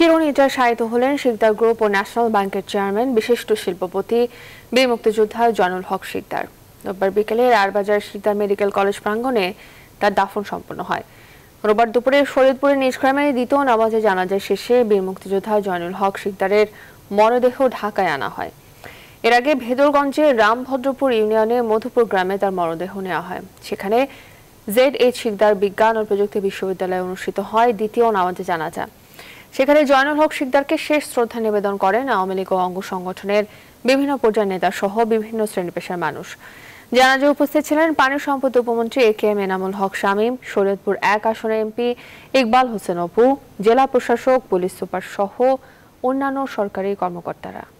চিরনিদ্রা শায়িত হলেন শিকদার গ্রুপ ও ন্যাশনাল ব্যাংকের চেয়ারম্যান বিশিষ্ট শিল্পপতি বীর মুক্তিযোদ্ধা জয়নুল হক শিকদার রোববার বিকেলে রারবাজার শিকদার মেডিকেল কলেজ প্রাঙ্গণে তার দাফন সম্পন্ন হয় রোববার দুপুরে শরীদপুরের নিজ গ্রামে দ্বিতীয় নামাজে জানাজা শেষে বীর মুক্তিযোদ্ধা জয়নুল হক শিকদারের মরদেহ ঢাকায় আনা হয় এর আগে ভেদরগঞ্জে রামভদ্রপুর ইউনিয়নে মধুপুর গ্রামে তার মরদেহ নেওয়া হয় সেখানে জেড এইচ শিকদার বিজ্ঞান ও প্রযুক্তি বিশ্ববিদ্যালয়ে অনুষ্ঠিত হয় দ্বিতীয় নামাজে জানাজা সেখানে জয়নুল হক শিকদারকে শেষ শ্রদ্ধা নিবেদন করেন আওয়ামী লীগ ও অঙ্গ সংগঠনের বিভিন্ন পর্যায়ের নেতা সহ বিভিন্ন শ্রেণী পেশার মানুষ জানাজে উপস্থিত ছিলেন পানি সম্পদ উপমন্ত্রী A K M Enamul Haque Shamim Shariatpur এক আসনের এমপি ইকবাল হোসেন অপু জেলা প্রশাসক পুলিশ সুপার সহ অন্যান্য সরকারি কর্মকর্তারা